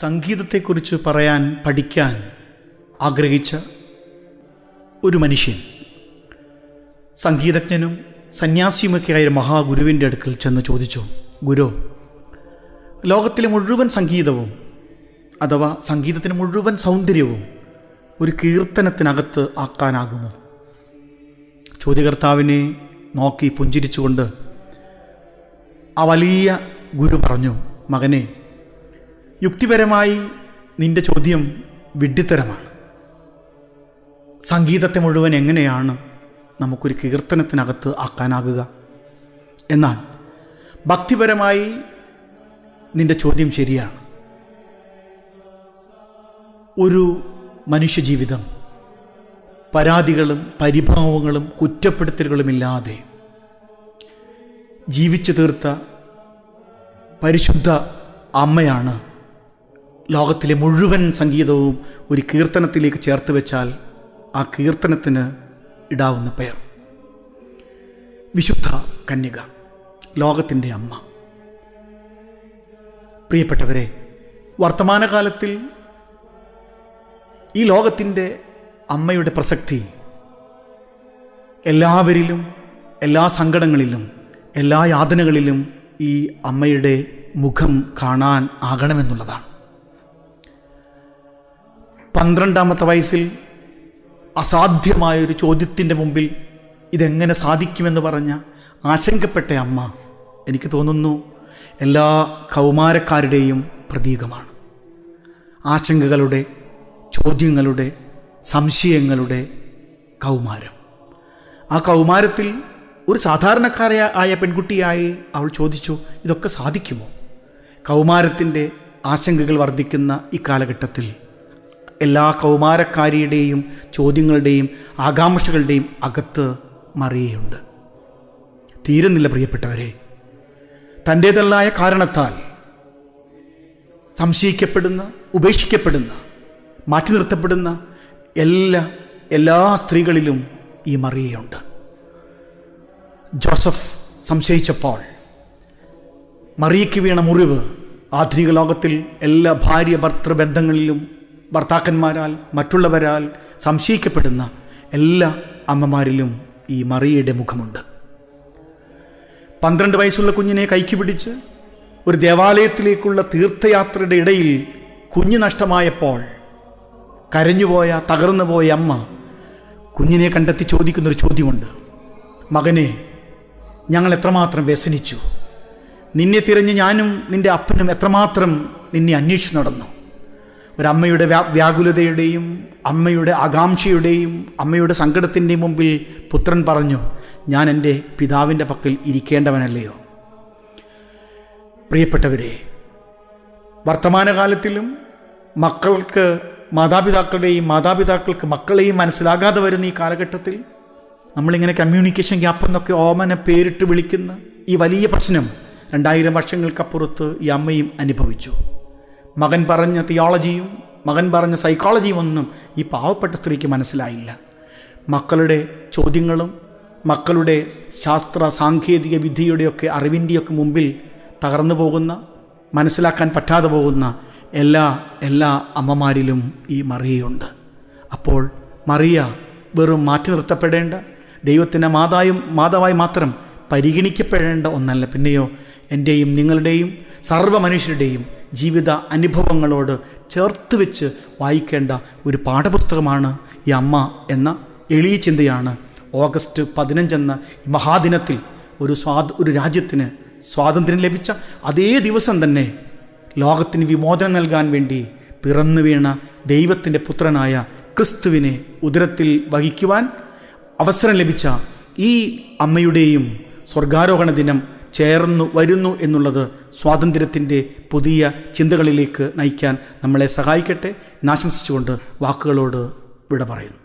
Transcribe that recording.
സംഗീതത്തെക്കുറിച്ച് പറയാൻ പഠിക്കാൻ ആഗ്രഹിച്ച ഒരു മനുഷ്യൻ സംഗീതജ്ഞനും സന്യാസിയുമൊക്കെയായ മഹാഗുരുവിൻ്റെ അടുക്കൽ ചെന്ന് ചോദിച്ചു ഗുരു ലോകത്തിലെ മുഴുവൻ സംഗീതവും അഥവാ സംഗീതത്തിന് മുഴുവൻ സൗന്ദര്യവും ഒരു കീർത്തനത്തിനകത്ത് ആക്കാനാകുമോ ചോദ്യകർത്താവിനെ നോക്കി പുഞ്ചിരിച്ചുകൊണ്ട് ആ വലിയ ഗുരു പറഞ്ഞു മകനെ യുക്തിപരമായി നിന്റെ ചോദ്യം വിഡ്ഢിത്തരമാണ് സംഗീതത്തെ മുഴുവൻ എങ്ങനെയാണ് നമുക്കൊരു കീർത്തനത്തിനകത്ത് ആക്കാനാകുക എന്നാൽ ഭക്തിപരമായി നിന്റെ ചോദ്യം ശരിയാണ് ഒരു മനുഷ്യജീവിതം പരാതികളും പരിഭവങ്ങളും കുറ്റപ്പെടുത്തലുകളുമില്ലാതെ ജീവിച്ചു തീർത്ത പരിശുദ്ധ അമ്മയാണ് ലോകത്തിലെ മുഴുവൻ സംഗീതവും ഒരു കീർത്തനത്തിലേക്ക് ചേർത്ത് വെച്ചാൽ ആ കീർത്തനത്തിന് ഇടാവുന്ന പേർ വിശുദ്ധ കന്യക ലോകത്തിൻ്റെ അമ്മ പ്രിയപ്പെട്ടവരെ വർത്തമാനകാലത്തിൽ ഈ ലോകത്തിൻ്റെ അമ്മയുടെ പ്രസക്തി എല്ലാവരിലും എല്ലാ സങ്കടങ്ങളിലും എല്ലാ യാതനകളിലും ഈ അമ്മയുടെ മുഖം കാണാൻ ആകണമെന്നുള്ളതാണ് പന്ത്രണ്ടാമത്തെ വയസ്സിൽ അസാധ്യമായൊരു ചോദ്യത്തിൻ്റെ മുമ്പിൽ ഇതെങ്ങനെ സാധിക്കുമെന്ന് പറഞ്ഞ ആശങ്കപ്പെട്ട അമ്മ എനിക്ക് തോന്നുന്നു എല്ലാ കൗമാരക്കാരുടെയും പ്രതീകമാണ് ആശങ്കകളുടെ ചോദ്യങ്ങളുടെ സംശയങ്ങളുടെ കൗമാരം ആ കൗമാരത്തിൽ ഒരു സാധാരണക്കാരായ ആയ പെൺകുട്ടിയായി അവൾ ചോദിച്ചു ഇതൊക്കെ സാധിക്കുമോ കൗമാരത്തിൻ്റെ ആശങ്കകൾ വർദ്ധിക്കുന്ന ഈ കാലഘട്ടത്തിൽ എല്ലാ കൗമാരക്കാരിയുടെയും ചോദ്യങ്ങളുടെയും ആകാംക്ഷകളുടെയും അകത്ത് മറിയുണ്ട് തീരുന്നില്ല പ്രിയപ്പെട്ടവരെ തൻ്റേതല്ലായ കാരണത്താൽ സംശയിക്കപ്പെടുന്ന ഉപേക്ഷിക്കപ്പെടുന്ന മാറ്റി നിർത്തപ്പെടുന്ന എല്ലാ എല്ലാ സ്ത്രീകളിലും ഈ മറിയുണ്ട് ജോസഫ് സംശയിച്ചപ്പോൾ മറിയയ്ക്ക് വീണ മുറിവ് ആധുനിക ലോകത്തിൽ എല്ലാ ഭാര്യ ഭർത്തൃബന്ധങ്ങളിലും ഭർത്താക്കന്മാരാൽ മറ്റുള്ളവരാൽ സംശയിക്കപ്പെടുന്ന എല്ലാ അമ്മമാരിലും ഈ മറിയയുടെ മുഖമുണ്ട് പന്ത്രണ്ട് വയസ്സുള്ള കുഞ്ഞിനെ കൈക്ക് പിടിച്ച് ഒരു ദേവാലയത്തിലേക്കുള്ള തീർത്ഥയാത്രയുടെ ഇടയിൽ കുഞ്ഞ് നഷ്ടമായപ്പോൾ കരഞ്ഞുപോയ തകർന്നു പോയ അമ്മ കുഞ്ഞിനെ കണ്ടെത്തി ചോദിക്കുന്നൊരു ചോദ്യമുണ്ട് മകനെ ഞങ്ങൾ എത്രമാത്രം വ്യസനിച്ചു നിന്നെ തിരഞ്ഞ് ഞാനും നിൻ്റെ അപ്പനും എത്രമാത്രം നിന്നെ അന്വേഷിച്ചു നടന്നു ഒരമ്മയുടെ വ്യാ വ്യാകുലതയുടെയും അമ്മയുടെ ആകാംക്ഷയുടെയും അമ്മയുടെ സങ്കടത്തിൻ്റെ മുമ്പിൽ പുത്രൻ പറഞ്ഞു ഞാൻ എൻ്റെ പിതാവിൻ്റെ പക്കൽ ഇരിക്കേണ്ടവനല്ലയോ പ്രിയപ്പെട്ടവരെ വർത്തമാനകാലത്തിലും മക്കൾക്ക് മാതാപിതാക്കളുടെയും മാതാപിതാക്കൾക്ക് മക്കളെയും മനസ്സിലാകാതെ വരുന്ന ഈ കാലഘട്ടത്തിൽ നമ്മളിങ്ങനെ കമ്മ്യൂണിക്കേഷൻ ഗ്യാപ്പ് എന്നൊക്കെ ഓമന പേരിട്ട് വിളിക്കുന്ന ഈ വലിയ പ്രശ്നം രണ്ടായിരം വർഷങ്ങൾക്കപ്പുറത്ത് ഈ അമ്മയും അനുഭവിച്ചു മകൻ പറഞ്ഞ തിയോളജിയും മകൻ പറഞ്ഞ സൈക്കോളജിയും ഒന്നും ഈ പാവപ്പെട്ട സ്ത്രീക്ക് മനസ്സിലായില്ല മക്കളുടെ ചോദ്യങ്ങളും മക്കളുടെ ശാസ്ത്ര സാങ്കേതിക വിദ്യയുടെയൊക്കെ അറിവിൻ്റെയൊക്കെ മുമ്പിൽ തകർന്നു പോകുന്ന മനസ്സിലാക്കാൻ പറ്റാതെ പോകുന്ന എല്ലാ എല്ലാ അമ്മമാരിലും ഈ മറിയയുണ്ട് അപ്പോൾ മറിയ വെറും മാറ്റി നിർത്തപ്പെടേണ്ട ദൈവത്തിൻ്റെ മാതായും മാതാവായി മാത്രം പരിഗണിക്കപ്പെടേണ്ട ഒന്നല്ല പിന്നെയോ എൻ്റെയും നിങ്ങളുടെയും സർവ്വ മനുഷ്യരുടെയും ജീവിത അനുഭവങ്ങളോട് ചേർത്ത് വെച്ച് വായിക്കേണ്ട ഒരു പാഠപുസ്തകമാണ് ഈ അമ്മ എന്ന എളിയ ചിന്തയാണ് ഓഗസ്റ്റ് പതിനഞ്ചെന്ന മഹാദിനത്തിൽ ഒരു സ്വാത ഒരു രാജ്യത്തിന് സ്വാതന്ത്ര്യം ലഭിച്ച അതേ ദിവസം തന്നെ ലോകത്തിന് വിമോചനം നൽകാൻ വേണ്ടി പിറന്നു വീണ ദൈവത്തിൻ്റെ പുത്രനായ ക്രിസ്തുവിനെ ഉദരത്തിൽ വഹിക്കുവാൻ അവസരം ലഭിച്ച ഈ അമ്മയുടെയും സ്വർഗാരോഹണ ദിനം ചേർന്നു വരുന്നു എന്നുള്ളത് സ്വാതന്ത്ര്യത്തിൻ്റെ പുതിയ ചിന്തകളിലേക്ക് നയിക്കാൻ നമ്മളെ സഹായിക്കട്ടെ എന്നാശംസിച്ചുകൊണ്ട് വാക്കുകളോട് വിട പറയുന്നു